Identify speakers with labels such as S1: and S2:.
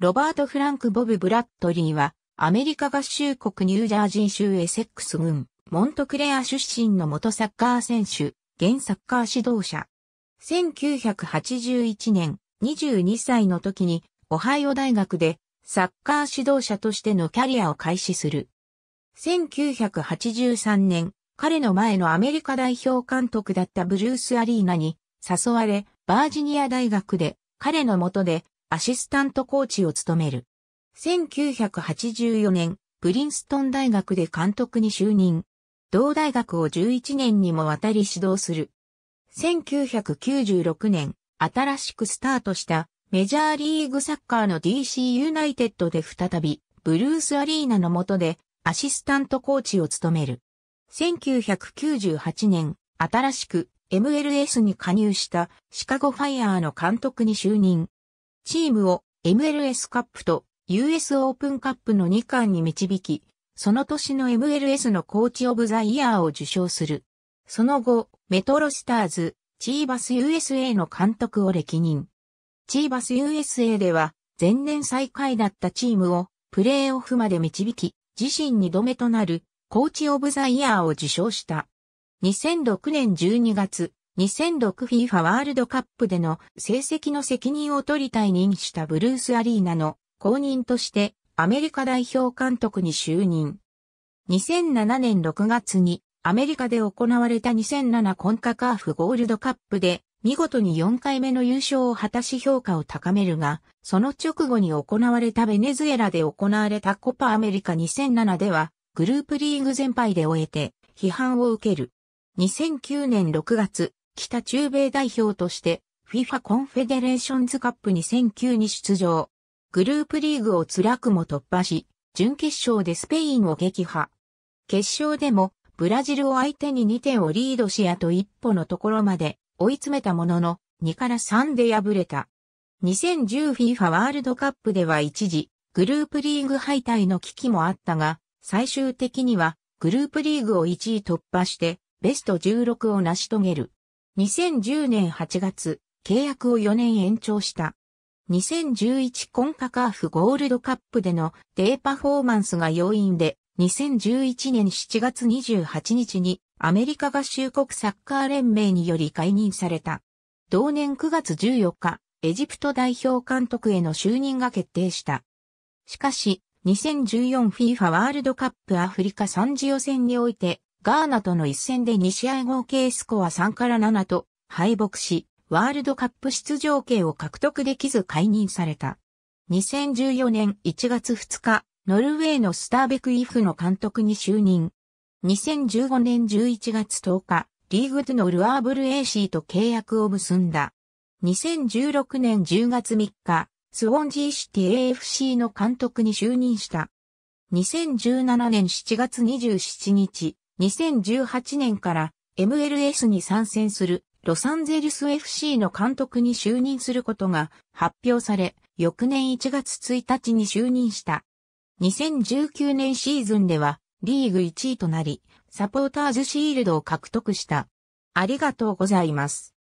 S1: ロバート・フランク・ボブ・ブラッドリーは、アメリカ合衆国ニュージャージー州エセックス郡、モントクレア出身の元サッカー選手、現サッカー指導者。1981年、22歳の時に、オハイオ大学で、サッカー指導者としてのキャリアを開始する。1983年、彼の前のアメリカ代表監督だったブルース・アリーナに誘われ、バージニア大学で彼の下でアシスタントコーチを務める。1984年、プリンストン大学で監督に就任。同大学を11年にもわたり指導する。1996年、新しくスタートしたメジャーリーグサッカーの DC ユナイテッドで再び、ブルースアリーナの下でアシスタントコーチを務める。1998年、新しく MLS に加入したシカゴファイアーの監督に就任。チームを MLS カップと US オープンカップの2冠に導き、その年の MLS のコーチオブザイヤーを受賞する。その後、メトロスターズ、チーバス USA の監督を歴任。チーバス USA では、前年最下位だったチームをプレーオフまで導き、自身2度目となるコーチオブザイヤーを受賞した。2006年12月、2006FIFA ワールドカップでの成績の責任を取り退任したブルース・アリーナの後任としてアメリカ代表監督に就任。2007年6月にアメリカで行われた2007コンカカーフゴールドカップで見事に4回目の優勝を果たし評価を高めるが、その直後に行われたベネズエラで行われたコパアメリカ2007ではグループリーグ全敗で終えて批判を受ける。2009年6月、北中米代表として FIFA コンフェデレーションズカップ2009に出場。グループリーグを辛くも突破し、準決勝でスペインを撃破。決勝でもブラジルを相手に2点をリードしあと一歩のところまで追い詰めたものの2から3で敗れた。2010FIFA ワールドカップでは一時グループリーグ敗退の危機もあったが、最終的にはグループリーグを1位突破してベスト16を成し遂げる。2010年8月、契約を4年延長した。2011コンカカーフゴールドカップでのデーパフォーマンスが要因で、2011年7月28日にアメリカ合衆国サッカー連盟により解任された。同年9月14日、エジプト代表監督への就任が決定した。しかし、2014FIFA ワールドカップアフリカ3次予選において、ガーナとの一戦で2試合合計スコア3から7と敗北し、ワールドカップ出場権を獲得できず解任された。2014年1月2日、ノルウェーのスターベクイフの監督に就任。2015年11月10日、リーグゥ・のルアーブル AC と契約を結んだ。2016年10月3日、スウォンジーシティ AFC の監督に就任した。2017年7月27日、2018年から MLS に参戦するロサンゼルス FC の監督に就任することが発表され、翌年1月1日に就任した。2019年シーズンではリーグ1位となり、サポーターズシールドを獲得した。ありがとうございます。